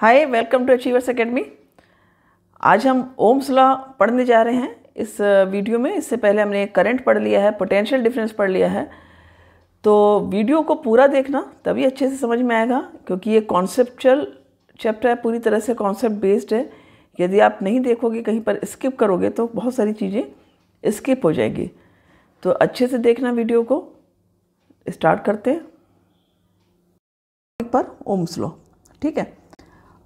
Hi welcome to achievers academy आज हम Ohm's law पढ़ने जा रहे हैं इस वीडियो में इससे पहले हमने करंट पढ़ लिया है पोटेंशियल डिफरेंस पढ़ लिया है तो वीडियो को पूरा देखना तभी अच्छे से समझ में आएगा क्योंकि ये कॉन्सेप्चुअल चैप्टर है पूरी तरह से कॉन्सेप्ट बेस्ड है यदि आप नहीं देखोगे कहीं पर स्किप करोगे तो बहुत सारी चीज़ें स्किप हो जाएगी तो अच्छे से देखना वीडियो को स्टार्ट करते हैं पर ओम्स लॉ ठीक है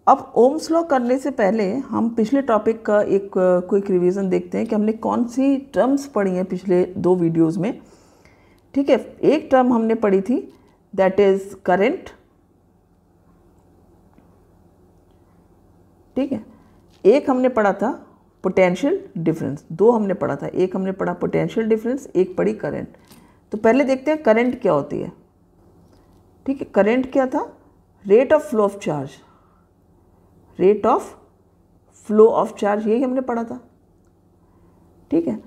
अब ओम्स लॉ करने से पहले हम पिछले टॉपिक का एक क्विक रिवीजन देखते हैं कि हमने कौन सी टर्म्स पढ़ी हैं पिछले दो वीडियोस में ठीक है एक टर्म हमने पढ़ी थी दैट इज़ करेंट ठीक है एक हमने पढ़ा था पोटेंशियल डिफरेंस दो हमने पढ़ा था एक हमने पढ़ा पोटेंशियल डिफरेंस एक पढ़ी करंट तो पहले देखते हैं करंट क्या होती है ठीक है करंट क्या था rate of flow of charge rate of flow of charge यही हमने पढ़ा था ठीक है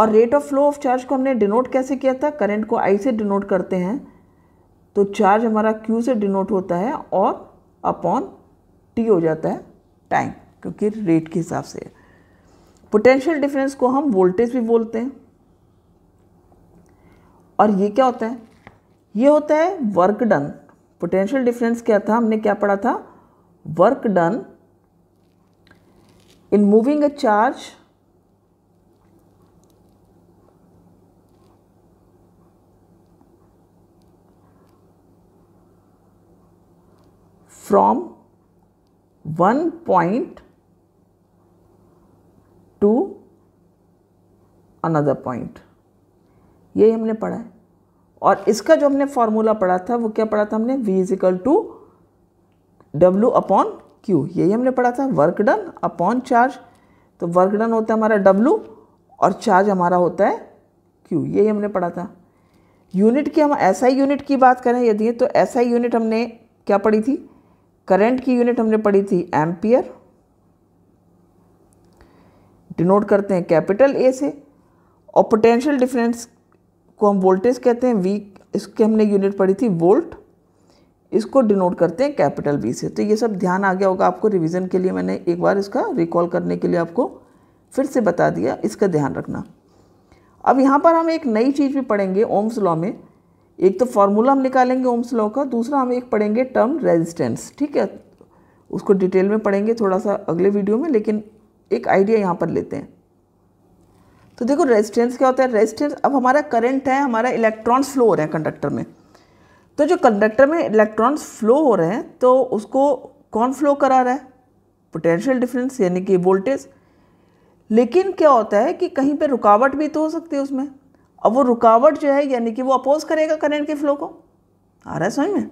और rate of flow of charge को हमने डिनोट कैसे किया था करंट को आई से डिनोट करते हैं तो चार्ज हमारा क्यू से डिनोट होता है और अपॉन टी हो जाता है टाइम क्योंकि रेट के हिसाब से पोटेंशियल डिफरेंस को हम वोल्टेज भी बोलते हैं और ये क्या होता है ये होता है वर्क डन पोटेंशियल डिफरेंस क्या था हमने क्या पढ़ा था work done in moving a charge from one point to another point यही हमने पढ़ा है और इसका जो हमने फॉर्मूला पढ़ा था वो क्या पढ़ा था हमने v is equal to W upon Q यही हमने पढ़ा था वर्क डन अपॉन चार्ज तो वर्क डन होता है हमारा W और चार्ज हमारा होता है क्यू यही हमने पढ़ा था यूनिट की हम ऐसा SI यूनिट की बात करें यदि तो ऐसा SI यूनिट हमने क्या पढ़ी थी करंट की यूनिट हमने पढ़ी थी एम्पियर डिनोट करते हैं कैपिटल ए से और पोटेंशियल डिफरेंस को हम वोल्टेज कहते हैं वी इसके हमने यूनिट पढ़ी थी वोल्ट इसको डिनोट करते हैं कैपिटल बी से तो ये सब ध्यान आ गया होगा आपको रिवीजन के लिए मैंने एक बार इसका रिकॉल करने के लिए आपको फिर से बता दिया इसका ध्यान रखना अब यहाँ पर हम एक नई चीज़ भी पढ़ेंगे ओम्स लॉ में एक तो फार्मूला हम निकालेंगे ओम्स लॉ का दूसरा हम एक पढ़ेंगे टर्म रेजिस्टेंस ठीक है उसको डिटेल में पढ़ेंगे थोड़ा सा अगले वीडियो में लेकिन एक आइडिया यहाँ पर लेते हैं तो देखो रेजिस्टेंस क्या होता है रेजिस्टेंस अब हमारा करंट है हमारा इलेक्ट्रॉन्स फ्लो हो रहा है कंडक्टर में तो जो कंडक्टर में इलेक्ट्रॉन्स फ्लो हो रहे हैं तो उसको कौन फ्लो करा रहा है पोटेंशियल डिफरेंस यानी कि वोल्टेज लेकिन क्या होता है कि कहीं पे रुकावट भी तो हो सकती है उसमें अब वो रुकावट जो है यानी कि वो अपोज करेगा करंट के फ्लो को आ रहा है समझ में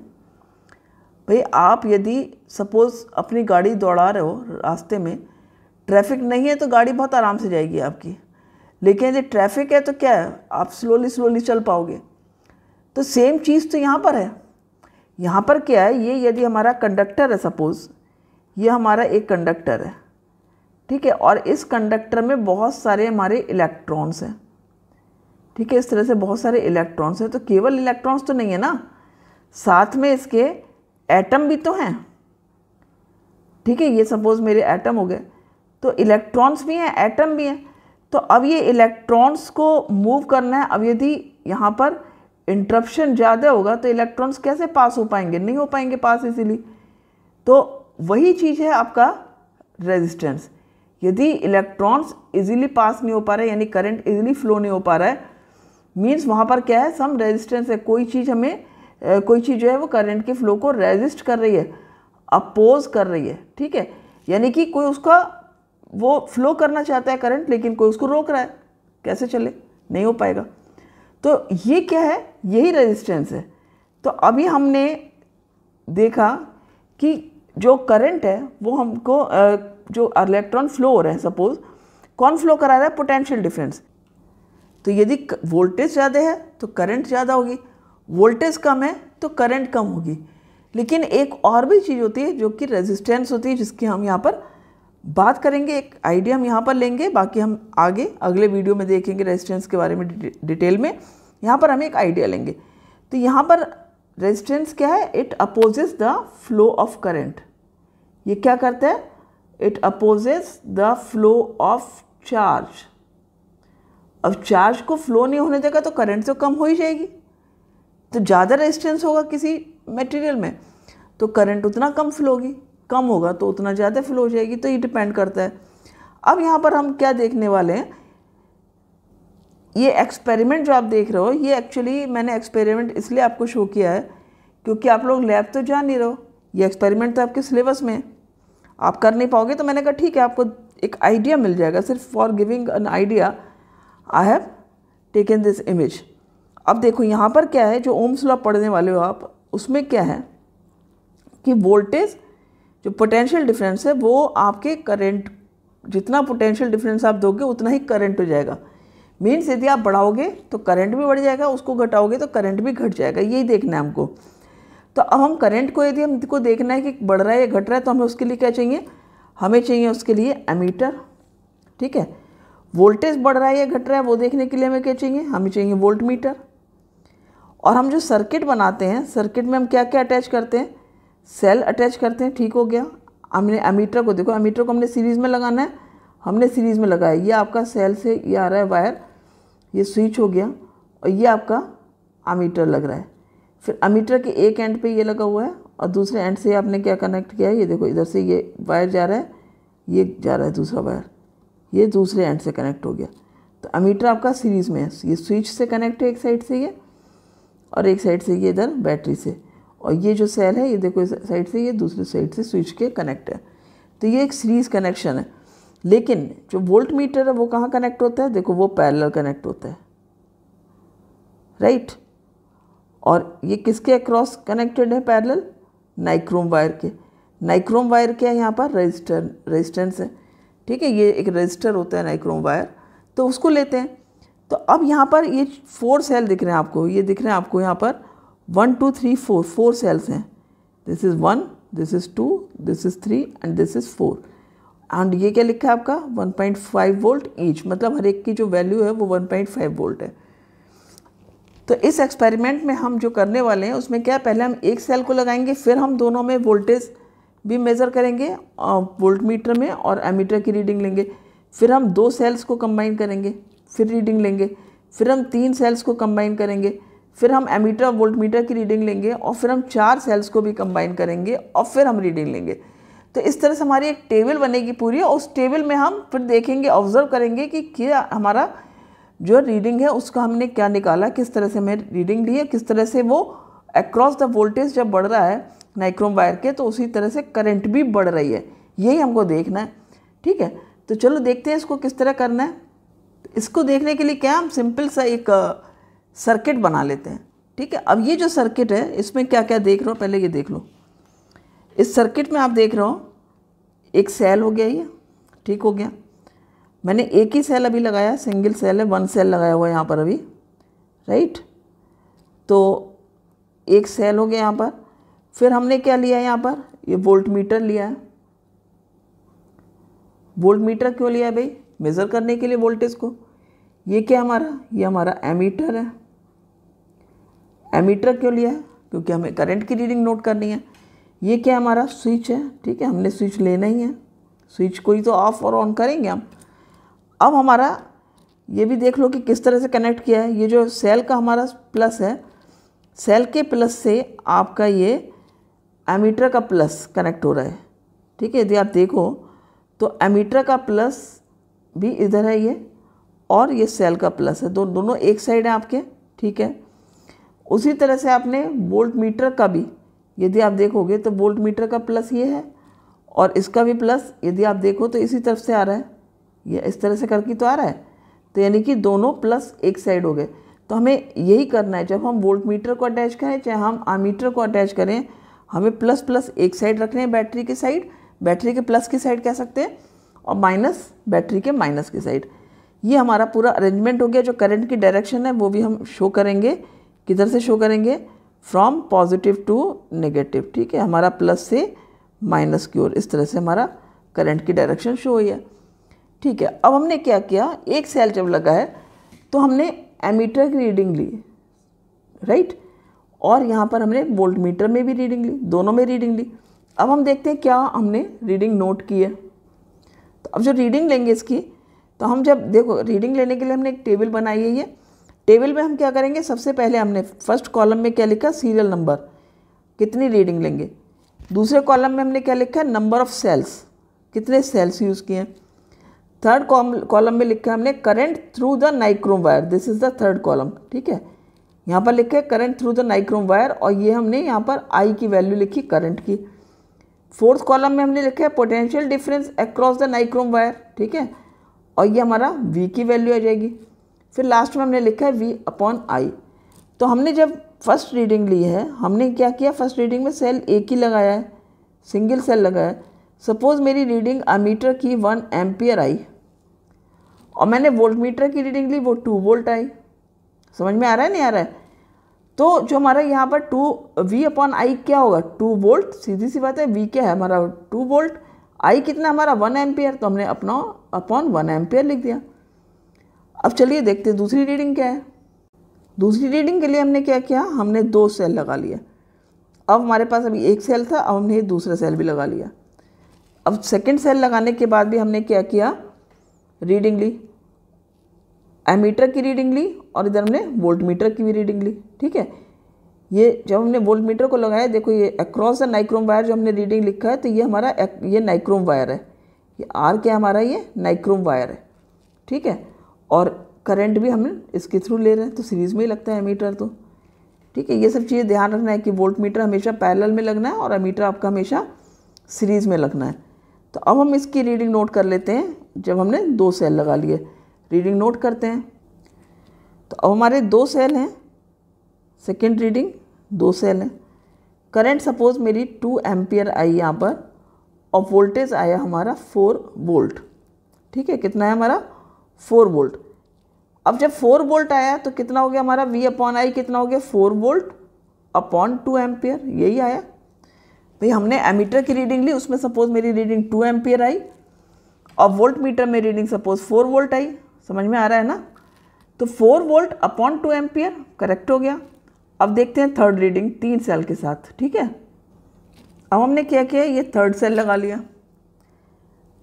भाई आप यदि सपोज़ अपनी गाड़ी दौड़ा रहे हो रास्ते में ट्रैफिक नहीं है तो गाड़ी बहुत आराम से जाएगी आपकी लेकिन यदि ट्रैफिक है तो क्या है आप स्लोली स्लोली चल पाओगे तो सेम चीज़ तो यहाँ पर है यहाँ पर क्या है ये यदि हमारा कंडक्टर है सपोज़ ये हमारा एक कंडक्टर है ठीक है और इस कंडक्टर में बहुत सारे हमारे इलेक्ट्रॉन्स हैं ठीक है इस तरह से बहुत सारे इलेक्ट्रॉन्स हैं तो केवल इलेक्ट्रॉन्स तो नहीं है ना साथ में इसके एटम भी तो हैं ठीक है ये सपोज़ मेरे एटम हो गए तो इलेक्ट्रॉन्स भी हैं एटम भी हैं तो अब ये इलेक्ट्रॉन्स को मूव करना है अब यदि यहाँ पर इंटरप्शन ज़्यादा होगा तो इलेक्ट्रॉन्स कैसे पास हो पाएंगे नहीं हो पाएंगे पास इसीलिए तो वही चीज़ है आपका रेजिस्टेंस यदि इलेक्ट्रॉन्स इजीली पास नहीं हो पा रहे यानी करंट इजीली फ्लो नहीं हो पा रहा है मीन्स वहाँ पर क्या है सम रेजिस्टेंस है कोई चीज़ हमें कोई चीज़ जो है वो करंट के फ्लो को रेजिस्ट कर रही है अपोज कर रही है ठीक है यानी कि कोई उसका वो फ्लो करना चाहता है करंट लेकिन कोई उसको रोक रहा है कैसे चले नहीं हो पाएगा तो ये क्या है यही रेजिस्टेंस है तो अभी हमने देखा कि जो करंट है वो हमको जो इलेक्ट्रॉन फ्लो हो रहे हैं सपोज कौन फ्लो करा रहा है पोटेंशियल डिफरेंस तो यदि वोल्टेज ज़्यादा है तो करंट ज़्यादा होगी वोल्टेज कम है तो करंट कम होगी लेकिन एक और भी चीज़ होती है जो कि रेजिस्टेंस होती है जिसकी हम यहाँ पर बात करेंगे एक आइडिया हम यहाँ पर लेंगे बाकी हम आगे अगले वीडियो में देखेंगे रेजिस्टेंस के बारे में डिटेल में यहाँ पर हम एक आइडिया लेंगे तो यहाँ पर रेजिस्टेंस क्या है it opposes the flow of current ये क्या करता है it opposes the flow of charge अब चार्ज को फ्लो नहीं होने देगा तो करंट तो कम हो ही जाएगी तो ज़्यादा रेजिस्टेंस होगा किसी मटेरियल में तो करंट उतना कम फ्लो होगी कम होगा तो उतना ज़्यादा फ्लो हो जाएगी तो ये डिपेंड करता है अब यहाँ पर हम क्या देखने वाले हैं ये एक्सपेरिमेंट जो आप देख रहे हो ये एक्चुअली मैंने एक्सपेरिमेंट इसलिए आपको शो किया है क्योंकि आप लोग लैब तो जा नहीं रहे हो ये एक्सपेरिमेंट तो आपके सिलेबस में आप कर नहीं पाओगे तो मैंने कहा ठीक है आपको एक आइडिया मिल जाएगा सिर्फ for giving an idea I have taken this image अब देखो यहाँ पर क्या है जो ओम्स लॉ पढ़ने वाले हो आप उसमें क्या है कि वोल्टेज जो पोटेंशियल डिफरेंस है वो आपके करंट जितना पोटेंशियल डिफरेंस आप दोगे उतना ही करंट हो जाएगा मीन्स यदि आप बढ़ाओगे तो करंट भी बढ़ जाएगा उसको घटाओगे तो करंट भी घट जाएगा यही देखना है हमको तो अब हम करंट को यदि हमको देखना है कि बढ़ रहा है या घट रहा है तो हमें उसके लिए क्या चाहिए हमें चाहिए उसके लिए एमीटर ठीक है वोल्टेज बढ़ रहा है या घट रहा है वो देखने के लिए हमें क्या चाहिए हमें चाहिए वोल्ट मीटर और हम जो सर्किट बनाते हैं सर्किट में हम क्या क्या अटैच करते हैं सेल अटैच करते हैं ठीक हो गया हमने अमीटर को देखो अमीटर को हमने सीरीज़ में लगाना है हमने सीरीज़ में लगाया ये आपका सेल से ये आ रहा है वायर ये स्विच हो गया और ये आपका अमीटर लग रहा है फिर अमीटर के एक एंड पे ये लगा हुआ है और दूसरे एंड से आपने क्या कनेक्ट किया है ये देखो इधर से ये वायर जा रहा है ये जा रहा है दूसरा वायर ये दूसरे एंड से कनेक्ट हो गया तो अमीटर आपका सीरीज़ में है ये स्विच से कनेक्ट है एक साइड से ये और एक साइड से ये इधर बैटरी से और ये जो सेल है ये देखो इस साइड से ये दूसरे साइड से स्विच के कनेक्ट है तो ये एक सीरीज़ कनेक्शन है लेकिन जो वोल्ट मीटर है वो कहाँ कनेक्ट होता है देखो वो पैरेलल कनेक्ट होता है राइट और ये किसके अक्रॉस कनेक्टेड है पैरेलल नाइक्रोम वायर के नाइक्रोम वायर क्या है यहाँ पर रजिस्टर रजिस्टेंस है ठीक है ये एक रजिस्टर होता है नाइक्रोम वायर तो उसको लेते हैं तो अब यहाँ पर ये फोर सेल दिख रहे हैं आपको ये दिख रहे हैं आपको यहाँ पर one two three four four cells हैं this is one this is two this is three and this is four and ये क्या लिखा है आपका 1.5 वोल्ट ईच मतलब हर एक की जो वैल्यू है वो 1.5 वोल्ट है तो इस एक्सपेरिमेंट में हम जो करने वाले हैं उसमें क्या पहले हम एक सेल को लगाएंगे फिर हम दोनों में वोल्टेज भी मेज़र करेंगे वोल्ट मीटर में और एमीटर की रीडिंग लेंगे फिर हम दो सेल्स को कंबाइन करेंगे फिर रीडिंग लेंगे फिर हम तीन सेल्स को कंबाइन करेंगे फिर हम एमीटर और वोल्ट मीटर की रीडिंग लेंगे और फिर हम चार सेल्स को भी कंबाइन करेंगे और फिर हम रीडिंग लेंगे तो इस तरह से हमारी एक टेबल बनेगी पूरी और उस टेबल में हम फिर देखेंगे ऑब्जर्व करेंगे कि क्या हमारा जो रीडिंग है उसका हमने क्या निकाला किस तरह से हमें रीडिंग ली है किस तरह से वो अक्रॉस द वोल्टेज जब बढ़ रहा है नाइक्रोम वायर के तो उसी तरह से करंट भी बढ़ रही है यही हमको देखना है ठीक है तो चलो देखते हैं इसको किस तरह करना है इसको देखने के लिए क्या हम सिंपल सा एक सर्किट बना लेते हैं ठीक है अब ये जो सर्किट है इसमें क्या क्या देख रहे हो पहले ये देख लो इस सर्किट में आप देख रहे हो एक सेल हो गया ये ठीक हो गया मैंने एक ही सेल अभी लगाया सिंगल सेल है वन सेल लगाया हुआ है यहाँ पर अभी राइट तो एक सेल हो गया यहाँ पर फिर हमने क्या लिया है यहाँ पर ये वोल्ट मीटर लिया है वोल्ट मीटर क्यों लिया है भाई मेज़र करने के लिए वोल्टेज को ये क्या हमारा ये हमारा एमीटर है एमीटर क्यों लिया है क्योंकि हमें करंट की रीडिंग नोट करनी है ये क्या हमारा स्विच है ठीक है हमने स्विच लेना ही है स्विच को ही तो ऑफ और ऑन करेंगे हम अब हमारा ये भी देख लो कि किस तरह से कनेक्ट किया है ये जो सेल का हमारा प्लस है सेल के प्लस से आपका ये एमीटर का प्लस कनेक्ट हो रहा है ठीक है यदि आप देखो तो एमीटर का प्लस भी इधर है ये और ये सेल का प्लस है दो दोनों एक साइड है आपके ठीक है उसी तरह से आपने वोल्ट मीटर का भी यदि आप देखोगे तो वोल्ट मीटर का प्लस ये है और इसका भी प्लस यदि आप देखो तो इसी तरफ से आ रहा है या इस तरह से करके तो आ रहा है तो यानी कि दोनों प्लस एक साइड हो गए तो हमें यही करना है जब हम वोल्ट मीटर को अटैच करें चाहे हम आमीटर को अटैच करें हमें प्लस प्लस एक साइड रखने हैं बैटरी के साइड बैटरी के प्लस की साइड कह सकते हैं और माइनस बैटरी के माइनस की साइड ये हमारा पूरा अरेंजमेंट हो गया जो करंट की डायरेक्शन है वो भी हम शो करेंगे किधर से शो करेंगे फ्रॉम पॉजिटिव टू नेगेटिव ठीक है हमारा प्लस से माइनस की ओर इस तरह से हमारा करंट की डायरेक्शन शो हुई है ठीक है अब हमने क्या किया एक सेल जब लगा है तो हमने एमीटर की रीडिंग ली राइट और यहाँ पर हमने वोल्ट मीटर में भी रीडिंग ली दोनों में रीडिंग ली अब हम देखते हैं क्या हमने रीडिंग नोट की है तो अब जो रीडिंग लेंगे इसकी तो हम जब देखो रीडिंग लेने के लिए हमने एक टेबल बनाई है ये टेबल में हम क्या करेंगे सबसे पहले हमने फर्स्ट कॉलम में क्या लिखा सीरियल नंबर कितनी रीडिंग लेंगे दूसरे कॉलम में हमने क्या लिखा है नंबर ऑफ़ सेल्स कितने सेल्स यूज़ किए हैं थर्ड कॉलम में लिखा है हमने current through the nichrome wire this is the third column ठीक है यहाँ पर लिखा है current through the nichrome wire और ये हमने यहाँ पर आई की वैल्यू लिखी करंट की फोर्थ कॉलम में हमने लिखा है potential difference across the nichrome wire ठीक है और ये हमारा वी की वैल्यू आ जाएगी फिर लास्ट में हमने लिखा है वी अपॉन आई तो हमने जब फर्स्ट रीडिंग ली है हमने क्या किया फर्स्ट रीडिंग में सेल एक ही लगाया है सिंगल सेल लगाया सपोज़ मेरी रीडिंग अमीटर की वन एम्पियर आई और मैंने वोल्ट मीटर की रीडिंग ली वो टू वोल्ट आई समझ में आ रहा है नहीं आ रहा है तो जो हमारा यहाँ पर टू वी अपॉन आई क्या होगा टू वोल्ट सीधी सी बात है वी क्या है हमारा टू वोल्ट आई कितना हमारा वन एम्पियर तो हमने अपना अपॉन वन एम्पियर लिख दिया अब चलिए देखते हैं दूसरी रीडिंग क्या है दूसरी रीडिंग के लिए हमने क्या किया हमने दो सेल लगा लिया अब हमारे पास अभी एक सेल था अब हमने दूसरा सेल भी लगा लिया अब सेकेंड सेल लगाने के बाद भी हमने क्या किया रीडिंग ली एमीटर की रीडिंग ली और इधर हमने वोल्ट मीटर की भी रीडिंग ली ठीक है ये जब हमने वोल्ट मीटर को लगाया देखो ये अक्रॉस द नाइक्रोम वायर जो हमने रीडिंग लिखा है तो ये हमारा ये नाइक्रोम वायर है ये आर क्या हमारा ये नाइक्रोम वायर है ठीक है और करंट भी हम इसके थ्रू ले रहे हैं तो सीरीज़ में ही लगता है एमीटर तो ठीक है ये सब चीज़ें ध्यान रखना है कि वोल्ट मीटर हमेशा पैरल में लगना है और अमीटर आपका हमेशा सीरीज़ में लगना है तो अब हम इसकी रीडिंग नोट कर लेते हैं जब हमने दो सेल लगा लिए रीडिंग नोट करते हैं तो अब हमारे दो सेल हैं सेकेंड रीडिंग दो सेल हैं करंट सपोज मेरी टू एम्पियर आई यहाँ पर और वोल्टेज आया हमारा फोर वोल्ट ठीक है कितना है हमारा फोर वोल्ट अब जब फोर वोल्ट आया तो कितना हो गया हमारा वी अपॉन आई कितना हो गया four volt upon two ampere यही आया भाई तो हमने एमीटर की रीडिंग ली उसमें सपोज मेरी रीडिंग टू एम्पियर आई और वोल्ट मीटर में रीडिंग सपोज फोर वोल्ट आई समझ में आ रहा है ना तो four volt upon two ampere correct हो गया अब देखते हैं थर्ड रीडिंग तीन सेल के साथ ठीक है अब हमने क्या किया ये थर्ड सेल लगा लिया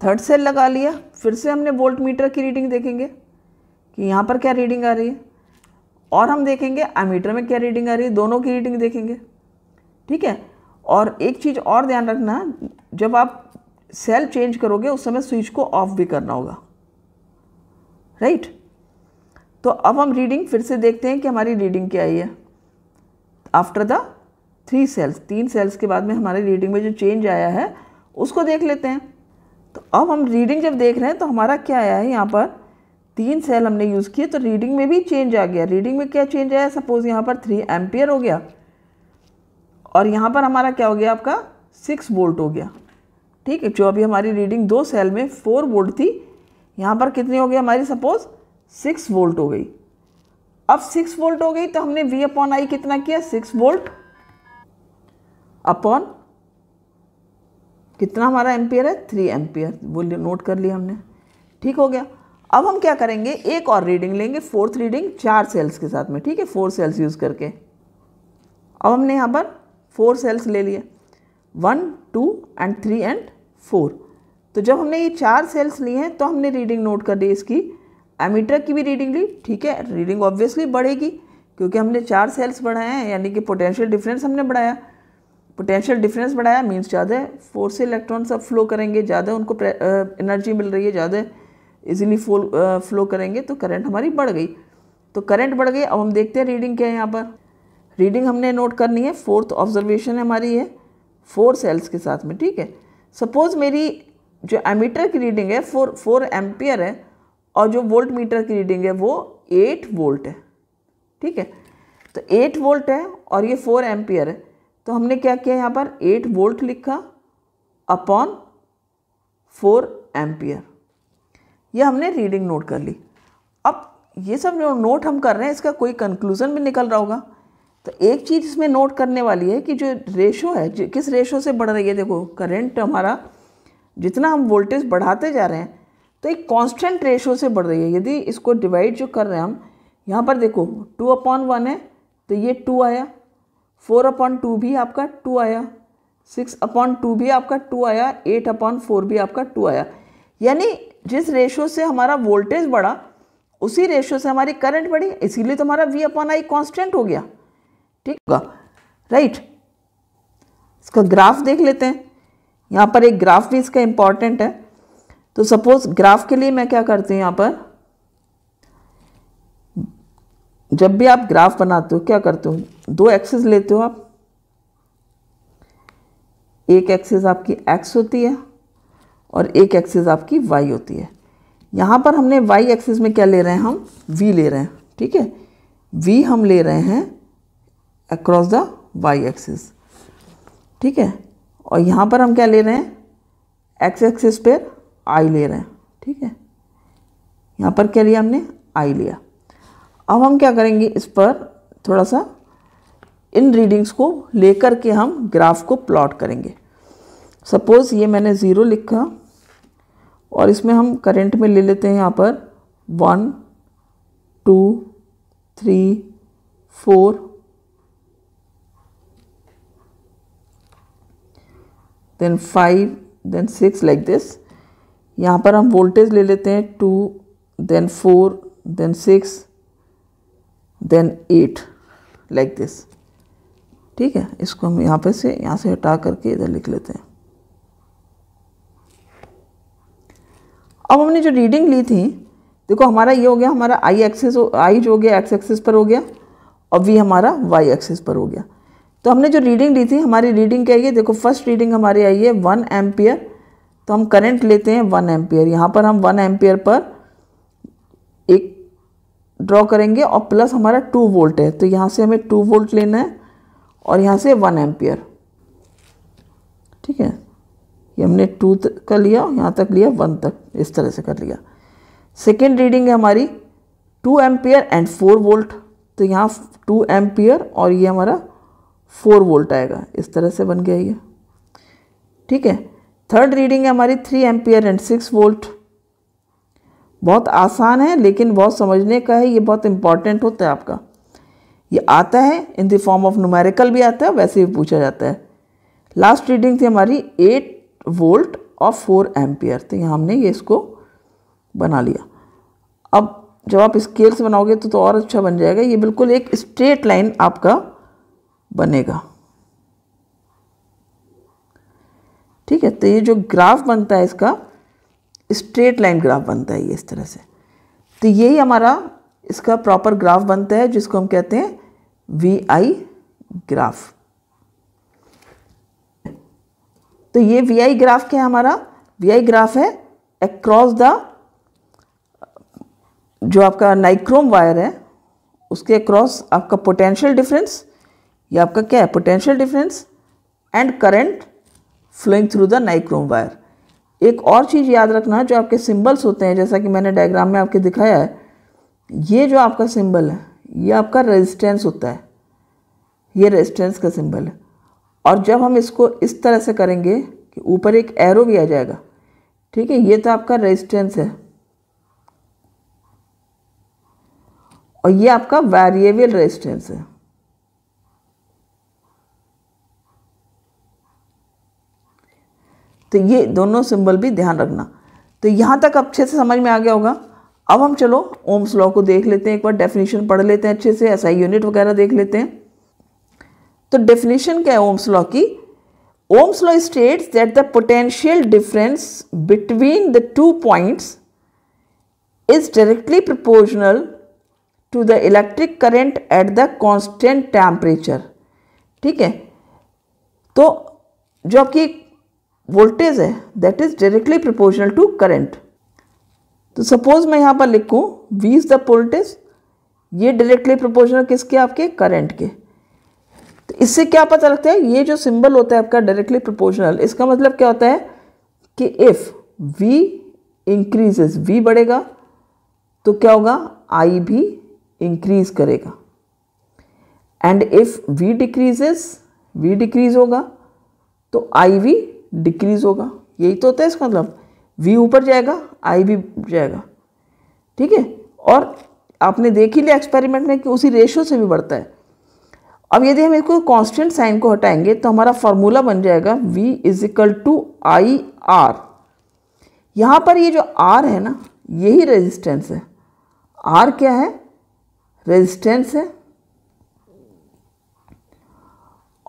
थर्ड सेल लगा लिया फिर से हमने वोल्ट मीटर की रीडिंग देखेंगे कि यहाँ पर क्या रीडिंग आ रही है और हम देखेंगे एमीटर में क्या रीडिंग आ रही है दोनों की रीडिंग देखेंगे ठीक है और एक चीज़ और ध्यान रखना जब आप सेल चेंज करोगे उस समय स्विच को ऑफ भी करना होगा राइट right? तो अब हम रीडिंग फिर से देखते हैं कि हमारी रीडिंग क्या आई है आफ्टर द थ्री सेल्स तीन सेल्स के बाद में हमारे रीडिंग में जो चेंज आया है उसको देख लेते हैं तो अब हम रीडिंग जब देख रहे हैं तो हमारा क्या आया है यहाँ पर तीन सेल हमने यूज़ किए तो रीडिंग में भी चेंज आ गया रीडिंग में क्या चेंज आया सपोज़ यहाँ पर थ्री एम्पियर हो गया और यहाँ पर हमारा क्या हो गया आपका सिक्स वोल्ट हो गया ठीक है जो अभी हमारी रीडिंग दो सेल में फोर वोल्ट थी यहाँ पर कितनी हो गई हमारी सपोज़ सिक्स वोल्ट हो गई अब सिक्स वोल्ट हो गई तो हमने वी अपॉन आई कितना किया सिक्स वोल्ट अपॉन कितना हमारा एम्पियर है थ्री एम्पियर वो नोट कर लिया हमने ठीक हो गया अब हम क्या करेंगे एक और रीडिंग लेंगे फोर्थ रीडिंग चार सेल्स के साथ में ठीक है फोर सेल्स यूज़ करके अब हमने यहाँ पर फोर सेल्स ले लिए one two and three and four तो जब हमने ये चार सेल्स लिए हैं तो हमने रीडिंग नोट कर ली इसकी एमीटर की भी रीडिंग ली ठीक है रीडिंग ऑब्वियसली बढ़ेगी क्योंकि हमने चार सेल्स बढ़ाए हैं यानी कि पोटेंशियल डिफरेंस हमने बढ़ाया पोटेंशियल डिफरेंस बढ़ाया मीन्स ज़्यादा फोर्स इलेक्ट्रॉन्स अब फ्लो करेंगे ज़्यादा उनको एनर्जी मिल रही है ज़्यादा इजीली फो फ्लो करेंगे तो करंट हमारी बढ़ गई तो करंट बढ़ गई अब हम देखते हैं रीडिंग क्या है यहाँ पर रीडिंग हमने नोट करनी है फोर्थ ऑब्जर्वेशन हमारी है फोर सेल्स के साथ में ठीक है सपोज़ मेरी जो एमीटर की रीडिंग है फोर फोर एम्पियर है और जो वोल्ट मीटर की रीडिंग है वो एट वोल्ट है ठीक है तो एट वोल्ट है और ये फोर एम्पियर है तो हमने क्या किया यहाँ पर एट वोल्ट लिखा अपॉन फोर एम्पियर ये हमने रीडिंग नोट कर ली अब ये सब जो नोट हम कर रहे हैं इसका कोई कंक्लूजन भी निकल रहा होगा तो एक चीज़ इसमें नोट करने वाली है कि जो रेशो है किस रेशो से बढ़ रही है देखो करंट हमारा जितना हम वोल्टेज बढ़ाते जा रहे हैं तो एक कांस्टेंट रेशो से बढ़ रही है यदि इसको डिवाइड जो कर रहे हैं हम यहाँ पर देखो टू अपॉन वन है तो ये टू आया फोर अपॉन टू भी आपका टू आया सिक्स अपॉन टू भी आपका टू आया एट अपॉन फोर भी आपका टू आया यानी जिस रेशो से हमारा वोल्टेज बढ़ा उसी रेशो से हमारी करंट बढ़ी इसीलिए तो हमारा वी अपॉन आई कॉन्स्टेंट हो गया ठीक होगा राइट इसका ग्राफ देख लेते हैं यहाँ पर एक ग्राफ भी इसका इंपॉर्टेंट है तो सपोज ग्राफ के लिए मैं क्या करती हूँ यहाँ पर जब भी आप ग्राफ बनाते हो क्या करते हो दो एक्सेस लेते हो आप एक एक्सेस आपकी एक्स होती है और एक एक्सेस आपकी वाई होती है यहाँ पर हमने वाई एक्सेस में क्या ले रहे हैं हम वी ले रहे हैं ठीक है वी हम ले रहे हैं अक्रॉस द वाई एक्सेस ठीक है और यहाँ पर हम क्या ले रहे हैं एक्स एक्सेस पर आई ले रहे हैं ठीक है यहाँ पर क्या लिया हमने आई लिया अब हम क्या करेंगे इस पर थोड़ा सा इन रीडिंग्स को लेकर के हम ग्राफ को प्लॉट करेंगे सपोज़ ये मैंने ज़ीरो लिखा और इसमें हम करंट में ले लेते हैं यहाँ पर one two three four then five then six like this यहाँ पर हम वोल्टेज ले लेते हैं two then four then six then eight like this ठीक है इसको हम यहाँ पे से यहाँ से हटा करके इधर लिख लेते हैं अब हमने जो रीडिंग ली थी देखो हमारा ये हो गया हमारा आई एक्सेस आई जो हो गया एक्स एक्सेस पर हो गया और वी हमारा वाई एक्सेस पर हो गया तो हमने जो रीडिंग ली थी हमारी रीडिंग क्या आई है देखो फर्स्ट रीडिंग हमारी आई है वन एम्पियर तो हम करंट लेते हैं वन एम्पियर यहाँ पर हम वन एम्पियर पर एक ड्रॉ करेंगे और प्लस हमारा टू वोल्ट है तो यहाँ से हमें टू वोल्ट लेना है और यहाँ से वन एम्पियर ठीक है ये हमने टू का लिया और यहाँ तक लिया वन तक इस तरह से कर लिया सेकेंड रीडिंग है हमारी two ampere and four volt तो यहाँ टू एम्पियर और ये हमारा फोर वोल्ट आएगा इस तरह से बन गया ये ठीक है थर्ड रीडिंग है हमारी three ampere and six volt बहुत आसान है लेकिन बहुत समझने का है ये बहुत इंपॉर्टेंट होता है आपका ये आता है in the form of numerical भी आता है वैसे भी पूछा जाता है लास्ट रीडिंग थी हमारी एट वोल्ट और फोर एम्पियर तो यहाँ हमने ये इसको बना लिया अब जब आप स्केल से बनाओगे तो तो और अच्छा बन जाएगा ये बिल्कुल एक स्ट्रेट लाइन आपका बनेगा ठीक है तो ये जो ग्राफ बनता है इसका स्ट्रेट लाइन ग्राफ बनता है ये इस तरह से तो यही हमारा इसका प्रॉपर ग्राफ बनता है जिसको हम कहते हैं वी आई ग्राफ तो ये वी आई ग्राफ क्या है हमारा वी आई ग्राफ है अक्रॉस द जो आपका नाइक्रोम वायर है उसके अक्रॉस आपका पोटेंशियल डिफरेंस या आपका क्या है potential difference and current flowing through the nichrome wire एक और चीज़ याद रखना जो आपके सिंबल्स होते हैं जैसा कि मैंने डायग्राम में आपके दिखाया है ये जो आपका सिंबल है ये आपका रेजिस्टेंस होता है ये रेजिस्टेंस का सिंबल है और जब हम इसको इस तरह से करेंगे कि ऊपर एक एरो भी आ जाएगा ठीक है ये तो आपका रेजिस्टेंस है और ये आपका वेरिएबल रेजिस्टेंस है तो ये दोनों सिंबल भी ध्यान रखना तो यहाँ तक अच्छे से समझ में आ गया होगा अब हम चलो ओम्स लॉ को देख लेते हैं एक बार डेफिनेशन पढ़ लेते हैं अच्छे से ऐसा यूनिट वगैरह देख लेते हैं तो डेफिनेशन क्या है ओम्स लॉ की Ohm's law states that the potential difference between the two points is directly proportional to the electric current at the constant temperature ठीक है तो जो आपकी वोल्टेज है that is directly proportional to current तो suppose मैं यहाँ पर लिखूँ वी इज़ द वोल्टेज ये डायरेक्टली प्रोपोर्शनल किसके आपके करंट के तो इससे क्या पता लगता है ये जो सिंबल होता है आपका डायरेक्टली प्रोपोर्शनल इसका मतलब क्या होता है कि इफ़ वी इंक्रीजेज वी बढ़ेगा तो क्या होगा आई भी इंक्रीज करेगा and if V decreases V decrease होगा तो आई वी डिक्रीज होगा यही तो होता है इसका मतलब वी ऊपर जाएगा आई भी जाएगा ठीक है और आपने देख ही लिया एक्सपेरिमेंट में कि उसी रेशियो से भी बढ़ता है अब यदि हम इसको कांस्टेंट साइन को हटाएंगे तो हमारा फॉर्मूला बन जाएगा v is equal to I R यहाँ पर ये जो r है ना यही रेजिस्टेंस है r क्या है रेजिस्टेंस है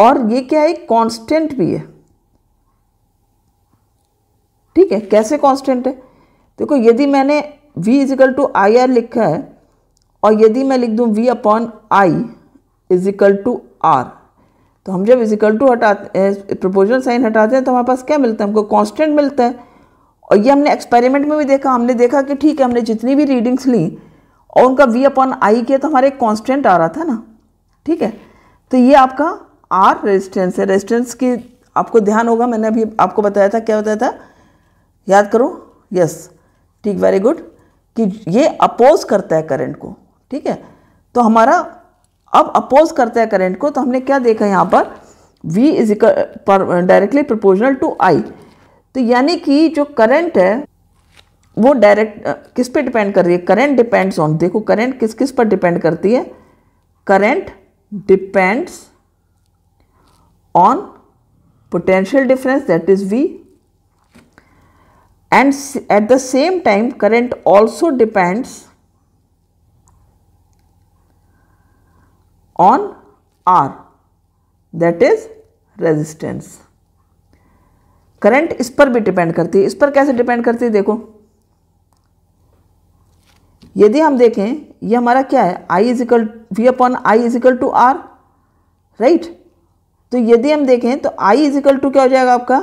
और ये क्या है कांस्टेंट भी है ठीक है कैसे कांस्टेंट है देखो यदि मैंने v is equal to I R लिखा है और यदि मैं लिख दूँ v upon I is equal to R तो हम जब इजिकल टू हटाते प्रपोजल साइन हटाते हैं तो हमारे पास क्या मिलता है हमको कांस्टेंट मिलता है और ये हमने एक्सपेरिमेंट में भी देखा हमने देखा कि ठीक है हमने जितनी भी रीडिंग्स ली और उनका v अपॉन आई किया तो हमारे एक कॉन्स्टेंट आ रहा था ना ठीक है तो ये आपका आर रेजिस्टेंस है रेजिस्टेंस की आपको ध्यान होगा मैंने अभी आपको बताया था क्या बताया था याद करो यस ठीक वेरी गुड कि ये अपोज करता है करंट को ठीक है तो हमारा अब अपोज करता है करंट को तो हमने क्या देखा यहाँ पर V इज पर डायरेक्टली प्रोपोर्शनल टू I तो यानी कि जो करंट है वो डायरेक्ट किस पे डिपेंड कर रही है करंट डिपेंड्स ऑन देखो करंट किस किस पर डिपेंड करती है current depends on potential difference that is V and at the same time current also depends on R that is resistance. Current इस पर भी डिपेंड करती है इस पर कैसे डिपेंड करती है देखो यदि हम देखें ये हमारा क्या है I is equal V upon I is equal to R right तो यदि हम देखें तो आई इजिकल टू क्या हो जाएगा आपका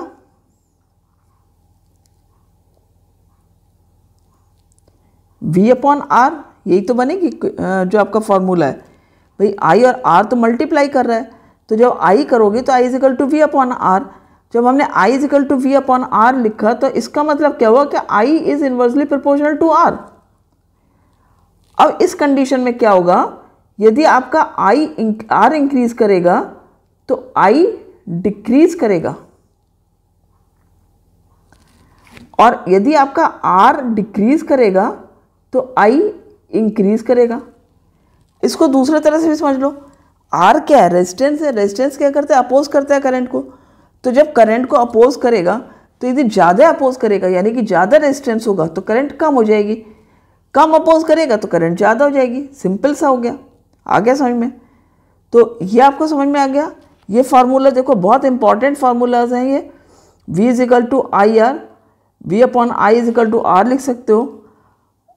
वी अपॉन आर यही तो बनेगी जो आपका फॉर्मूला है भाई आई और आर तो मल्टीप्लाई कर रहा है तो जब आई करोगे तो I is equal to V upon R जब हमने I is equal to V upon R लिखा तो इसका मतलब क्या हुआ कि I is inversely proportional to R अब इस कंडीशन में क्या होगा यदि आपका आई आर इंक्रीज करेगा तो आई डिक्रीज करेगा और यदि आपका आर डिक्रीज करेगा तो आई इंक्रीज करेगा इसको दूसरे तरह से भी समझ लो आर क्या है रेजिस्टेंस है रेजिस्टेंस क्या करते हैं अपोज करता है करंट को तो जब करंट को अपोज करेगा तो यदि ज़्यादा अपोज करेगा यानी कि ज़्यादा रेजिस्टेंस होगा तो करंट कम हो जाएगी कम अपोज करेगा तो करंट ज़्यादा हो जाएगी सिंपल सा हो गया आ गया समझ में तो ये आपको समझ में आ गया ये फार्मूला देखो बहुत इंपॉर्टेंट फार्मूलाज हैं ये V is to I R V upon I is equal to R लिख सकते हो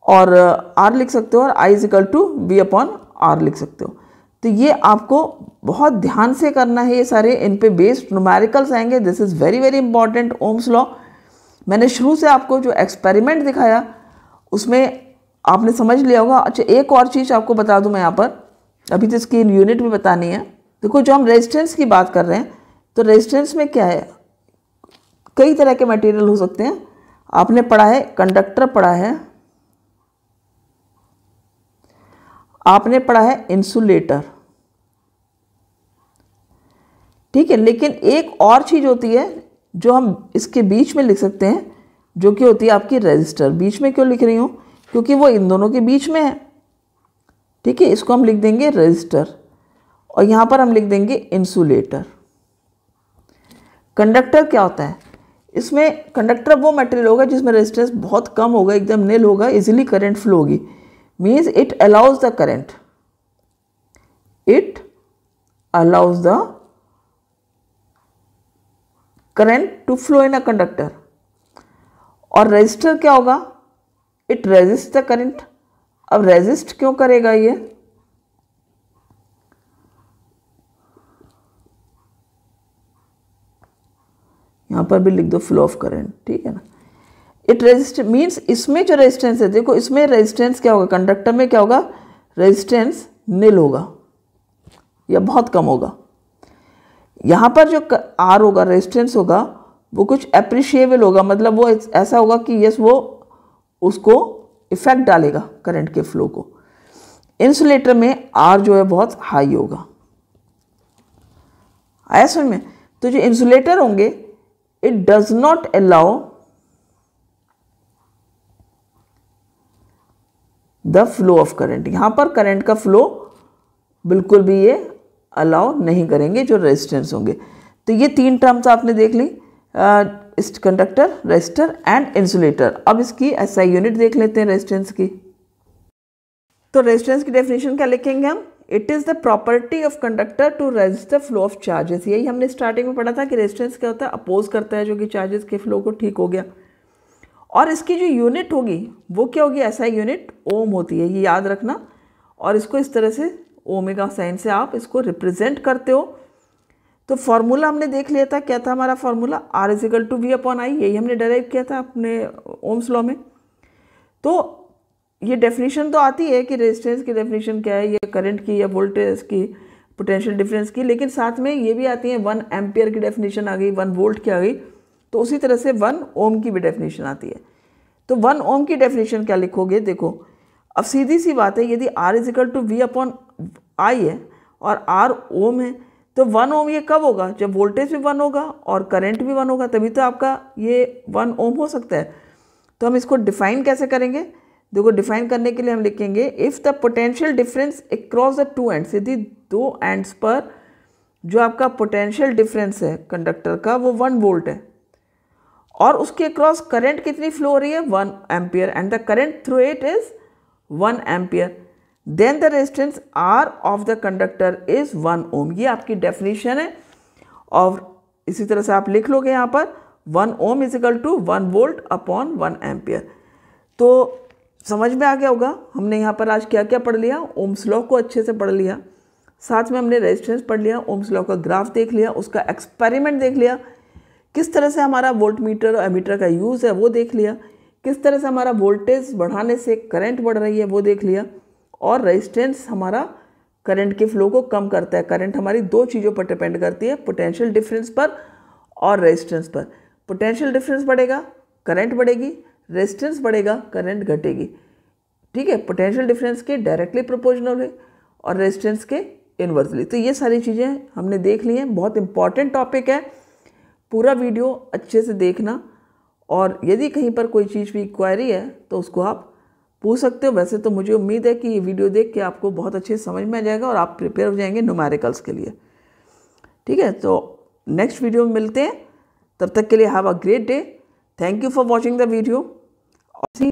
और आर लिख सकते हो और I is equal to B upon R लिख सकते हो तो ये आपको बहुत ध्यान से करना है ये सारे इन पे बेस्ड नुमेरिकल्स आएंगे this is very very important Ohm's law मैंने शुरू से आपको जो एक्सपेरिमेंट दिखाया उसमें आपने समझ लिया होगा अच्छा एक और चीज़ आपको बता दूं मैं यहाँ पर अभी तो इसकी यूनिट भी बतानी है देखो जो हम रेजिस्टेंस की बात कर रहे हैं तो रेजिस्टेंस में क्या है कई तरह के मटेरियल हो सकते हैं आपने पढ़ा है कंडक्टर पढ़ा है आपने पढ़ा है इंसुलेटर ठीक है लेकिन एक और चीज़ होती है जो हम इसके बीच में लिख सकते हैं जो कि होती है आपकी रजिस्टर बीच में क्यों लिख रही हूँ क्योंकि वो इन दोनों के बीच में है ठीक है इसको हम लिख देंगे रजिस्टर और यहाँ पर हम लिख देंगे इंसुलेटर कंडक्टर क्या होता है इसमें कंडक्टर वो मटेरियल होगा जिसमें रेजिस्टेंस बहुत कम होगा एकदम नील होगा इजीली करंट फ्लो होगी means it allows the current it allows the current to flow in a conductor और रेजिस्टर क्या होगा इट रेजिस्ट द करंट अब रेजिस्ट क्यों करेगा ये यहाँ पर भी लिख दो फ्लो ऑफ करंट ठीक है ना इट रेजिस्ट मीन्स इसमें जो रेजिस्टेंस है देखो इसमें रेजिस्टेंस क्या होगा कंडक्टर में क्या होगा रेजिस्टेंस निल होगा या बहुत कम होगा यहाँ पर जो आर होगा रेजिस्टेंस होगा वो कुछ अप्रिशिएबल होगा मतलब वो ऐसा होगा कि यस वो उसको इफ़ेक्ट डालेगा करंट के फ्लो को इंसुलेटर में आर जो है बहुत हाई होगा आया समझ में तो जो इंसुलेटर होंगे it does not allow the flow of current यहाँ पर करंट का फ्लो बिल्कुल भी ये अलाउ नहीं करेंगे जो रेजिस्टेंस होंगे तो ये तीन टर्म्स आपने देख ली कंडक्टर रेजिस्टर एंड इंसुलेटर अब इसकी एस आई यूनिट देख लेते हैं रेजिस्टेंस की तो रेजिस्टेंस की डेफिनेशन क्या लिखेंगे हम it is the property of conductor to resist the flow of charges यही हमने स्टार्टिंग में पढ़ा था कि रेजिस्टेंस क्या होता है अपोज करता है जो कि चार्जेस के फ्लो को ठीक हो गया और इसकी जो यूनिट होगी वो क्या होगी ऐसा यूनिट ओम होती है ये याद रखना और इसको इस तरह से ओमेगा साइन से आप इसको रिप्रेजेंट करते हो तो फार्मूला हमने देख लिया था क्या था हमारा formula R is equal to V upon I यही हमने डराइव किया था अपने ओम्स लॉ में तो ये डेफिनेशन तो आती है कि रेजिस्टेंस की डेफिनेशन क्या है ये करंट की या वोल्टेज की पोटेंशियल डिफरेंस की लेकिन साथ में ये भी आती है वन एम्पियर की डेफिनेशन आ गई वन वोल्ट की आ गई तो उसी तरह से वन ओम की भी डेफिनेशन आती है तो वन ओम की डेफिनेशन क्या लिखोगे देखो अब सीधी सी बात है यदि R is equal to V upon I है और आर ओम है तो वन ओम ये कब होगा जब वोल्टेज भी वन होगा और करंट भी वन होगा तभी तो आपका ये वन ओम हो सकता है तो हम इसको डिफाइन कैसे करेंगे देखो डिफाइन करने के लिए हम लिखेंगे if the potential difference across the two ends यदि दो एंड्स पर जो आपका पोटेंशियल डिफरेंस है कंडक्टर का वो वन वोल्ट है और उसके अक्रॉस करंट कितनी फ्लो हो रही है one ampere and the current through it is one ampere then the resistance R of the conductor is one ohm ये आपकी डेफिनेशन है और इसी तरह से आप लिख लोगे यहाँ पर one ohm is equal to one volt upon one ampere तो समझ में आ गया होगा हमने यहाँ पर आज क्या क्या पढ़ लिया ओम्स लॉ को अच्छे से पढ़ लिया साथ में हमने रेजिस्टेंस पढ़ लिया ओम्स लॉ का ग्राफ देख लिया उसका एक्सपेरिमेंट देख लिया किस तरह से हमारा वोल्ट मीटर और एमीटर का यूज़ है वो देख लिया किस तरह से हमारा वोल्टेज बढ़ाने से करंट बढ़ रही है वो देख लिया और रेजिस्टेंस हमारा करंट के फ्लो को कम करता है करंट हमारी दो चीज़ों पर डिपेंड करती है पोटेंशियल डिफरेंस पर और रेजिस्टेंस पर पोटेंशियल डिफरेंस बढ़ेगा करंट बढ़ेगी रेजिस्टेंस बढ़ेगा करंट घटेगी ठीक है पोटेंशियल डिफरेंस के डायरेक्टली प्रोपोर्शनल है और रेजिस्टेंस के इन्वर्सली तो ये सारी चीज़ें हमने देख ली हैं बहुत इंपॉर्टेंट टॉपिक है पूरा वीडियो अच्छे से देखना और यदि कहीं पर कोई चीज़ भी क्वायरी है तो उसको आप पूछ सकते हो वैसे तो मुझे उम्मीद है कि ये वीडियो देख के आपको बहुत अच्छे से समझ में आ जाएगा और आप प्रिपेयर हो जाएंगे नुमेरिकल्स के लिए ठीक है तो नेक्स्ट वीडियो में मिलते हैं तब तक के लिए have a great day thank you for watching the video